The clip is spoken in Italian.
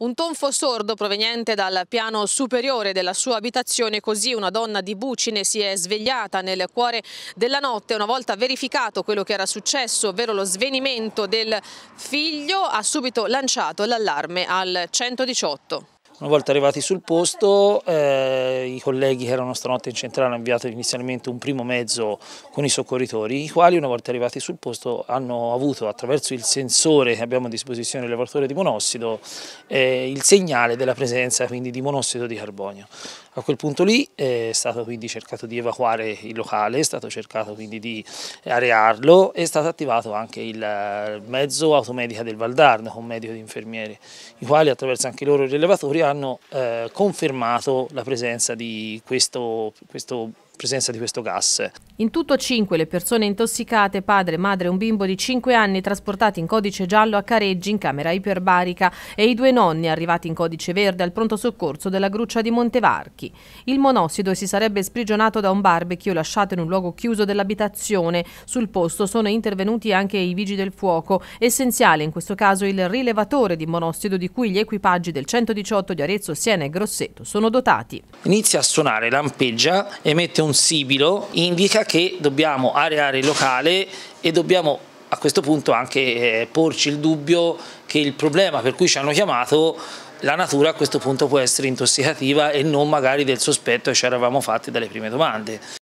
Un tonfo sordo proveniente dal piano superiore della sua abitazione, così una donna di Bucine si è svegliata nel cuore della notte una volta verificato quello che era successo, ovvero lo svenimento del figlio, ha subito lanciato l'allarme al 118. Una volta arrivati sul posto eh, i colleghi che erano stanotte in centrale hanno inviato inizialmente un primo mezzo con i soccorritori, i quali una volta arrivati sul posto hanno avuto attraverso il sensore che abbiamo a disposizione del levatore di monossido eh, il segnale della presenza quindi di monossido di carbonio. A quel punto lì eh, è stato quindi cercato di evacuare il locale, è stato cercato quindi di arearlo, e è stato attivato anche il eh, mezzo automedica del Valdarno con medico ed infermieri, i quali attraverso anche loro i rilevatori hanno eh, confermato la presenza di questo, questo presenza di questo gas. In tutto 5 le persone intossicate, padre, madre e un bimbo di 5 anni trasportati in codice giallo a Careggi in camera iperbarica e i due nonni arrivati in codice verde al pronto soccorso della gruccia di Montevarchi. Il monossido si sarebbe sprigionato da un barbecue lasciato in un luogo chiuso dell'abitazione. Sul posto sono intervenuti anche i vigili del fuoco, essenziale in questo caso il rilevatore di monossido di cui gli equipaggi del 118 di Arezzo, Siena e Grosseto sono dotati. Inizia a suonare, lampeggia, emette un un sibilo indica che dobbiamo areare il locale e dobbiamo a questo punto anche eh, porci il dubbio che il problema per cui ci hanno chiamato la natura a questo punto può essere intossicativa e non magari del sospetto che ci eravamo fatti dalle prime domande.